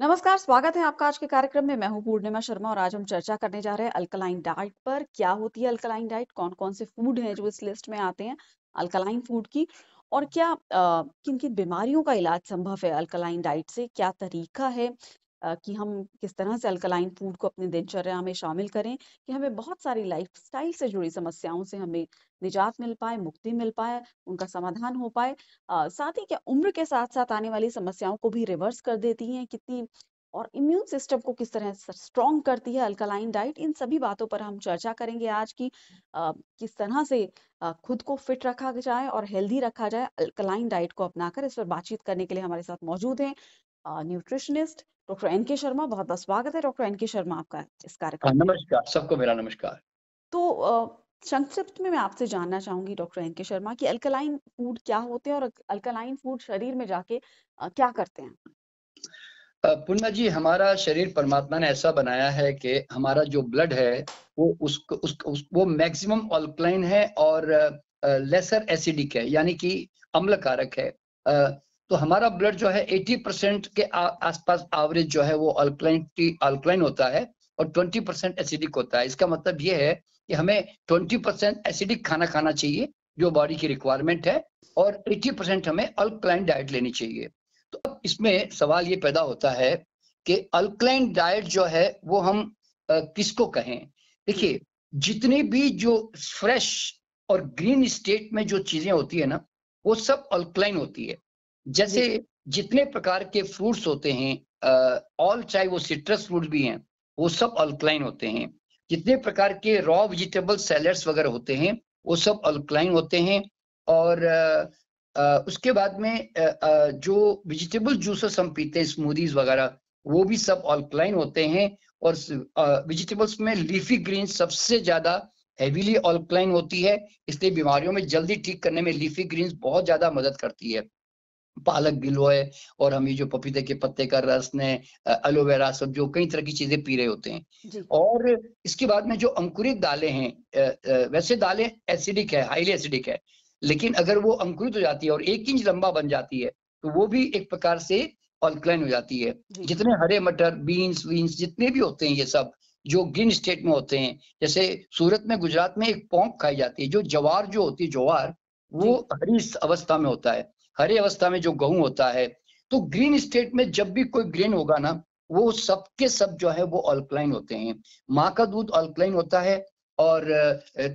नमस्कार स्वागत है आपका आज के कार्यक्रम में मैं हूं पूर्णिमा शर्मा और आज हम चर्चा करने जा रहे हैं अल्कलाइन डाइट पर क्या होती है अल्कलाइन डाइट कौन कौन से फूड हैं जो इस लिस्ट में आते हैं अल्कलाइन फूड की और क्या किन किन बीमारियों का इलाज संभव है अल्कलाइन डाइट से क्या तरीका है कि हम किस तरह से अल्कलाइन फूड को अपनी दिनचर्या में शामिल करें कि हमें बहुत सारी स्टाइल से जुड़ी समस्याओं से हमें निजात मिल पाए मुक्ति मिल पाए उनका समाधान हो पाए साथ ही क्या उम्र के साथ साथ आने वाली समस्याओं को भी रिवर्स कर देती हैं कितनी और इम्यून सिस्टम को किस तरह स्ट्रॉन्ग करती है अल्कलाइन डाइट इन सभी बातों पर हम चर्चा करेंगे आज की किस तरह से खुद को फिट रखा जाए और हेल्दी रखा जाए अल्कलाइन डाइट को अपनाकर इस पर बातचीत करने के लिए हमारे साथ मौजूद हैं न्यूट्रिशनिस्ट डॉक्टर एन के शर्मा बहुत बहुत स्वागत है डॉक्टर एन के शर्मा आपका इस कार्यक्रम हाँ, नमस्कार सबको मेरा नमस्कार तो संक्षिप्त में मैं आपसे जानना चाहूंगी डॉक्टर एन के शर्मा की अल्कलाइन फूड क्या होते हैं और अल्कलाइन फूड शरीर में जाके क्या करते हैं पुन्ना जी हमारा शरीर परमात्मा ने ऐसा बनाया है कि हमारा जो ब्लड है वो उसको उस, उस वो मैक्सिमम अल्कलाइन है और लेसर एसिडिक है यानी कि अम्ल कारक है तो हमारा ब्लड जो है 80 परसेंट के आसपास एवरेज जो है वो अल्कलाइन टी अल्कलाइन होता है और 20 परसेंट एसिडिक होता है इसका मतलब ये है कि हमें 20 परसेंट एसिडिक खाना खाना चाहिए जो बॉडी की रिक्वायरमेंट है और 80 परसेंट हमें अल्कलाइन डाइट लेनी चाहिए तो अब इसमें सवाल ये पैदा होता है कि अल्कलाइन डाइट जो है वो हम किसको कहें देखिए जितनी भी जो फ्रेश और ग्रीन स्टेट में जो चीजें होती है ना वो सब अल्कलाइन होती है जैसे जितने प्रकार के फ्रूट्स होते हैं ऑल चाहे वो सिट्रस फ्रूट भी हैं वो सब अल्कलाइन होते हैं जितने प्रकार के रॉ वेजिटेबल सैलड्स वगैरह होते हैं वो सब अल्कलाइन होते हैं और आ, आ, उसके बाद में आ, जो वेजिटेबल जूसेस हम पीते हैं स्मूदीज वगैरह वो भी सब अल्कलाइन होते हैं और वेजिटेबल्स में लीफी ग्रीन सबसे ज्यादा हैवीली ऑल्कलाइन होती है इसलिए बीमारियों में जल्दी ठीक करने में लीफी ग्रीन बहुत ज्यादा मदद करती है पालक गिलोय और हम ये जो पपीते के पत्ते का रस ने एलोवेरा सब जो कई तरह की चीजें पी रहे होते हैं और इसके बाद में जो अंकुरित दालें हैं वैसे दालें एसिडिक है हाईली एसिडिक है लेकिन अगर वो अंकुरित हो जाती है और एक इंच लंबा बन जाती है तो वो भी एक प्रकार से ऑल्कलाइन हो जाती है जितने हरे मटर बीन्स वीन्स जितने भी होते हैं ये सब जो गिन स्टेट में होते हैं जैसे सूरत में गुजरात में एक पोंक खाई जाती है जो जवार जो होती है जवार वो हरी अवस्था में होता है हरे अवस्था में जो गहूं होता है तो ग्रीन स्टेट में जब भी कोई ग्रीन होगा ना वो सबके सब जो है वो अल्कलाइन होते हैं माँ का दूध अल्कलाइन होता है और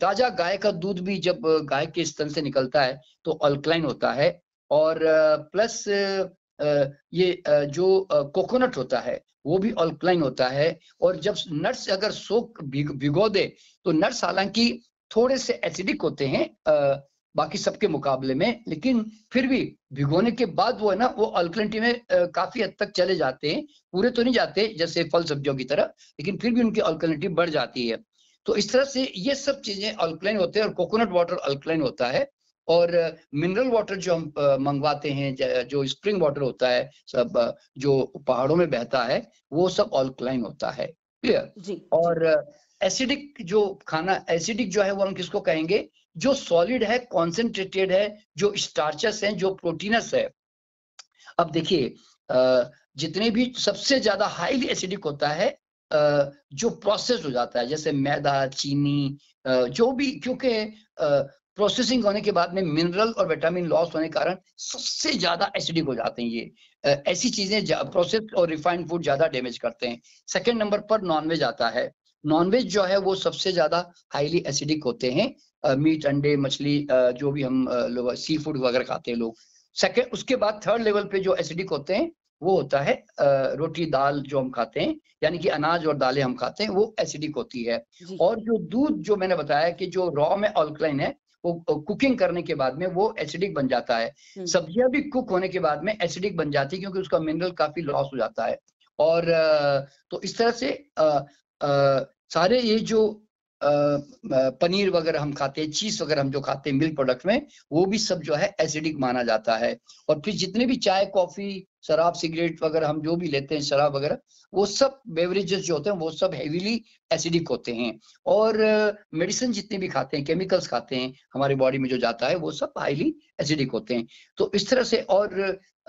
ताजा गाय का दूध भी जब गाय के स्तन से निकलता है तो अल्कलाइन होता है और प्लस ये जो कोकोनट होता है वो भी अल्कलाइन होता है और जब नट्स अगर सोख भिगो दे तो नट्स हालांकि थोड़े से एसिडिक होते हैं बाकी सबके मुकाबले में लेकिन फिर भी भिगोने के बाद वो है ना वो अल्कलिनिटी में काफी हद तक चले जाते हैं पूरे तो नहीं जाते जैसे फल सब्जियों की तरह लेकिन फिर भी उनकी अल्कलिनिटी बढ़ जाती है तो इस तरह से ये सब चीजें अल्कलाइन होते हैं और कोकोनट वाटर अल्कलाइन होता है और मिनरल वाटर जो हम मंगवाते हैं जो स्प्रिंग वाटर होता है सब जो पहाड़ों में बहता है वो सब अल्कलाइन होता है क्लियर और एसिडिक जो खाना एसिडिक जो है वो हम किसको कहेंगे जो सॉलिड है कॉन्सेंट्रेटेड है जो स्टार्चस है जो प्रोटीनस है अब देखिए जितने भी सबसे ज्यादा हाईली एसिडिक होता है जो प्रोसेस हो जाता है जैसे मैदा चीनी जो भी क्योंकि प्रोसेसिंग होने के बाद में मिनरल और विटामिन लॉस होने के कारण सबसे ज्यादा एसिडिक हो जाते हैं ये ऐसी चीजें प्रोसेस और रिफाइंड फूड ज्यादा डैमेज करते हैं सेकेंड नंबर पर नॉनवेज आता है नॉनवेज जो है वो सबसे ज्यादा हाईली एसिडिक होते हैं मीट अंडे मछली जो भी हम लोग सी फूड वगैरह खाते हैं लोग सेकेंड उसके बाद थर्ड लेवल पे जो एसिडिक होते हैं वो होता है रोटी दाल जो हम खाते हैं यानी कि अनाज और दालें हम खाते हैं वो एसिडिक होती है और जो दूध जो मैंने बताया कि जो रॉ में ऑल्कलाइन है वो कुकिंग करने के बाद में वो एसिडिक बन जाता है हम्म। सब्जियां भी कुक होने के बाद में एसिडिक बन जाती है क्योंकि उसका मिनरल काफी लॉस हो जाता है और तो इस तरह से आ, आ, सारे ये जो पनीर वगैरह हम खाते हैं चीज वगैरह हम जो खाते हैं मिल्क प्रोडक्ट में वो भी सब जो है एसिडिक माना जाता है और फिर जितने भी चाय कॉफी शराब सिगरेट वगैरह हम जो भी लेते हैं शराब वगैरह वो सब बेवरेजेस जो होते हैं वो सब हेवीली एसिडिक होते हैं और मेडिसिन जितने भी खाते हैं केमिकल्स खाते हैं हमारे बॉडी में जो जाता है वो सब हाईली एसिडिक होते हैं तो इस तरह से और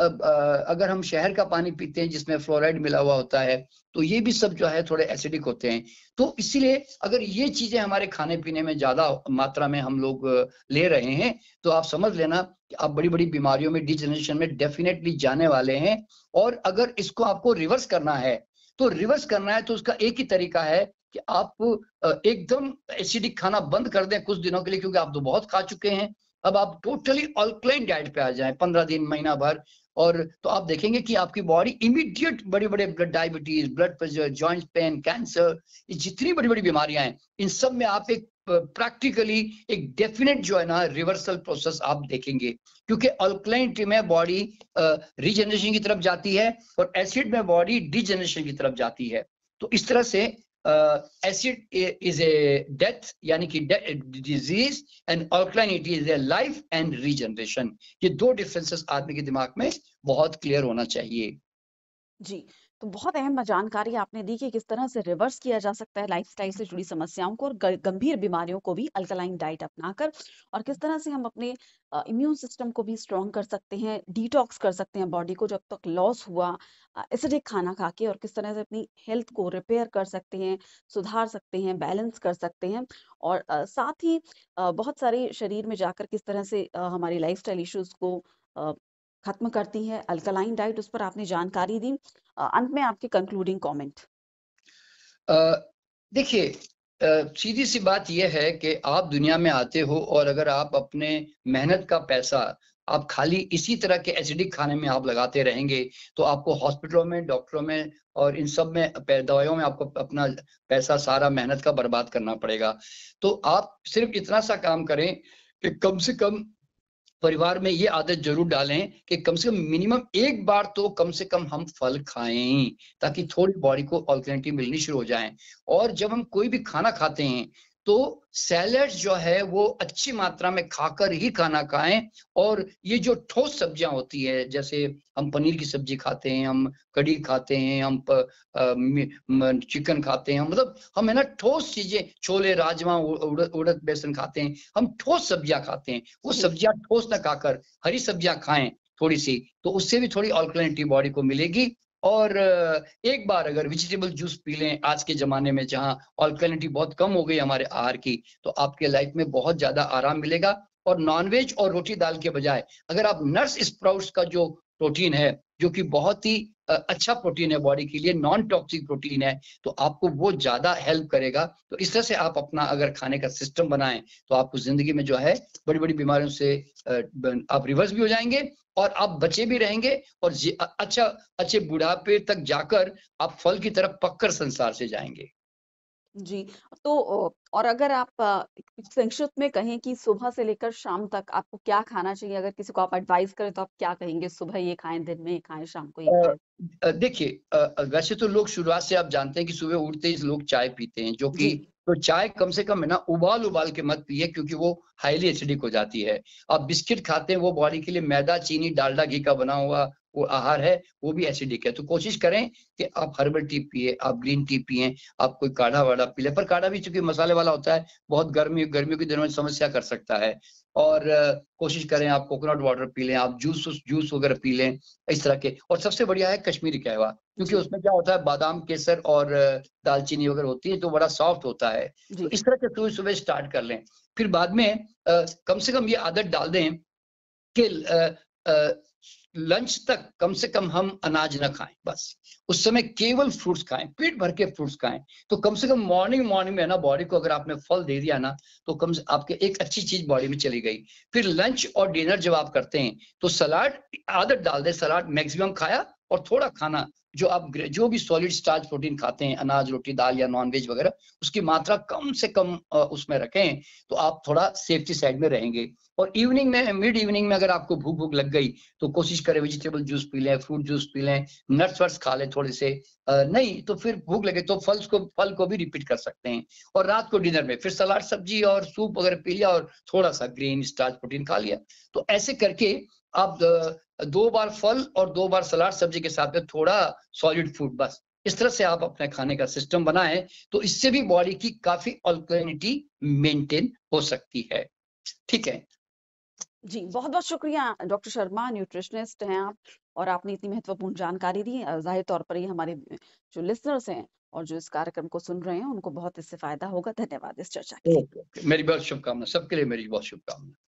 अगर हम शहर का पानी पीते हैं जिसमें फ्लोराइड मिला हुआ होता है तो ये भी सब जो है थोड़े एसिडिक होते हैं तो इसीलिए अगर ये चीजें हमारे खाने पीने में ज्यादा मात्रा में हम लोग ले रहे हैं तो आप समझ लेना कि आप बड़ी बड़ी बीमारियों में डिजनरेशन में डेफिनेटली जाने वाले हैं और अगर इसको आपको रिवर्स करना है तो रिवर्स करना है तो उसका एक ही तरीका है कि आप एकदम एसिडिक खाना बंद कर दें कुछ दिनों के लिए क्योंकि आप तो बहुत खा चुके हैं अब आप टोटली ऑलक्लाइन डाइट पे आ जाएं पंद्रह दिन महीना भर और तो आप देखेंगे कि आपकी बॉडी इमीडिएट बड़े बड़े blood diabetes blood pressure joint pain cancer जितनी बड़ी बड़ी बीमारियां हैं इन सब में आप एक प्रैक्टिकली एक डेफिनेट जो है ना रिवर्सल प्रोसेस आप देखेंगे क्योंकि अल्कलाइन में बॉडी रीजनरेशन की तरफ जाती है और एसिड में बॉडी डिजनरेशन की तरफ जाती है तो इस तरह से एसिड इज ए डेथ यानी कि disease and alkalinity is a life and regeneration ये दो डिफरेंसेस आदमी के दिमाग में बहुत क्लियर होना चाहिए जी तो बहुत अहम जानकारी आपने दी कि किस तरह से रिवर्स किया जा सकता है लाइफस्टाइल से जुड़ी समस्याओं को और गंभीर बीमारियों को भी अल्कलाइन डाइट अपनाकर और किस तरह से हम अपने इम्यून सिस्टम को भी स्ट्रॉन्ग कर सकते हैं डिटॉक्स कर सकते हैं बॉडी को जब तक लॉस हुआ एसिडिक खाना खा के और किस तरह से अपनी हेल्थ को रिपेयर कर सकते हैं सुधार सकते हैं बैलेंस कर सकते हैं और साथ ही बहुत सारे शरीर में जाकर किस तरह से हमारी लाइफ स्टाइल इशूज़ को खत्म करती है अल्कलाइन डाइट उस पर आपने जानकारी दी अंत में आपके कंक्लूडिंग कमेंट देखिए सीधी सी बात यह है कि आप दुनिया में आते हो और अगर आप अपने मेहनत का पैसा आप खाली इसी तरह के एसिडिक खाने में आप लगाते रहेंगे तो आपको हॉस्पिटलों में डॉक्टरों में और इन सब में दवाइयों में आपको अपना पैसा सारा मेहनत का बर्बाद करना पड़ेगा तो आप सिर्फ इतना सा काम करें कि कम से कम परिवार में ये आदत जरूर डालें कि कम से कम मिनिमम एक बार तो कम से कम हम फल खाएं ताकि थोड़ी बॉडी को ऑल्टरनेटिव मिलनी शुरू हो जाए और जब हम कोई भी खाना खाते हैं तो सैलड जो है वो अच्छी मात्रा में खाकर ही खाना खाएं और ये जो ठोस सब्जियां होती है जैसे हम पनीर की सब्जी खाते हैं हम कड़ी खाते हैं हम प, आ, चिकन खाते हैं मतलब हम है ना ठोस चीजें छोले राजमा उड़द बेसन खाते हैं हम ठोस सब्जियां खाते हैं वो सब्जियां ठोस ना खाकर हरी सब्जियां खाएं थोड़ी सी तो उससे भी थोड़ी ऑल्कलाइन बॉडी को मिलेगी और एक बार अगर वेजिटेबल जूस पी लें आज के जमाने में जहां ऑल्कलिनिटी बहुत कम हो गई हमारे आहार की तो आपके लाइफ में बहुत ज्यादा आराम मिलेगा और नॉनवेज और रोटी दाल के बजाय अगर आप नर्स स्प्राउट्स का जो प्रोटीन है जो कि बहुत ही अच्छा प्रोटीन है बॉडी के लिए नॉन टॉक्सिक प्रोटीन है तो आपको वो ज्यादा हेल्प करेगा तो इस तरह से आप अपना अगर खाने का सिस्टम बनाएं तो आपको जिंदगी में जो है बड़ी बड़ी बीमारियों से आप रिवर्स भी हो जाएंगे और आप बचे भी रहेंगे और अच्छा अच्छे बुढ़ापे तक जाकर आप फल की तरफ पककर संसार से जाएंगे जी तो और अगर आप संक्षिप्त में कहें कि सुबह से लेकर शाम तक आपको क्या खाना चाहिए अगर किसी को आप एडवाइस करें तो आप क्या कहेंगे सुबह ये खाएं दिन में ये खाएं शाम को ये देखिए वैसे तो लोग शुरुआत से आप जानते हैं कि सुबह उठते ही लोग चाय पीते हैं जो कि तो चाय कम से कम है ना उबाल उबाल के मत पिए क्योंकि वो हाईली एसिडिक हो जाती है आप बिस्किट खाते हैं वो बॉडी के लिए मैदा चीनी डालडा घी का बना हुआ वो आहार है वो भी एसिडिक है तो कोशिश करें कि आप हर्बल टी पिए आप ग्रीन टी पिए आप कोई काढ़ा वाढ़ा पी लें पर काढ़ा भी चूंकि मसाले वाला होता है बहुत गर्मी गर्मियों के दिनों में समस्या कर सकता है और कोशिश करें आप कोकोनट वाटर पी लें आप जूस जूस वगैरह पी लें इस तरह के और सबसे बढ़िया है कश्मीरी कहवा क्योंकि उसमें क्या होता है बादाम केसर और दालचीनी वगैरह होती है तो बड़ा सॉफ्ट होता है तो इस तरह के सुबह सुबह स्टार्ट कर लें फिर बाद में कम से कम ये आदत डाल दें कि लंच तक कम से कम हम अनाज ना खाएं बस उस समय केवल फ्रूट्स खाएं पेट भर के फ्रूट्स खाएं तो कम से कम मॉर्निंग मॉर्निंग में ना बॉडी को अगर आपने फल दे दिया ना तो कम से आपके एक अच्छी चीज बॉडी में चली गई फिर लंच और डिनर जब आप करते हैं तो सलाद आदत डाल दे सलाद मैक्सिमम खाया और थोड़ा खाना जो आप जो भी सॉलिड स्टार्च प्रोटीन खाते हैं अनाज रोटी दाल या नॉन वेज वगैरह उसकी मात्रा कम से कम उसमें रखें तो आप थोड़ा सेफ्टी साइड में रहेंगे और इवनिंग में मिड इवनिंग में अगर आपको भूख भूख लग गई तो कोशिश करें वेजिटेबल जूस पी लें फ्रूट जूस पी लें नट्स वर्ट्स खा लें थोड़े से नहीं तो फिर भूख लगे तो फल को फल को भी रिपीट कर सकते हैं और रात को डिनर में फिर सलाद सब्जी और सूप वगैरह पी लिया और थोड़ा सा ग्रीन स्टार्च प्रोटीन खा लिया तो ऐसे करके आप दो बार फल और दो बार सलाद सब्जी के साथ में थोड़ा सॉलिड फूड बस इस तरह से आप अपने खाने का सिस्टम बनाएं तो इससे भी बॉडी की काफी ऑल्कलिनिटी मेंटेन हो सकती है ठीक है जी बहुत बहुत शुक्रिया डॉक्टर शर्मा न्यूट्रिशनिस्ट हैं आप और आपने इतनी महत्वपूर्ण जानकारी दी जाहिर तौर पर ये हमारे जो लिसनर्स हैं और जो इस कार्यक्रम को सुन रहे हैं उनको बहुत इससे फायदा होगा धन्यवाद इस चर्चा के लिए मेरी बहुत शुभकामना सबके लिए मेरी बहुत शुभकामना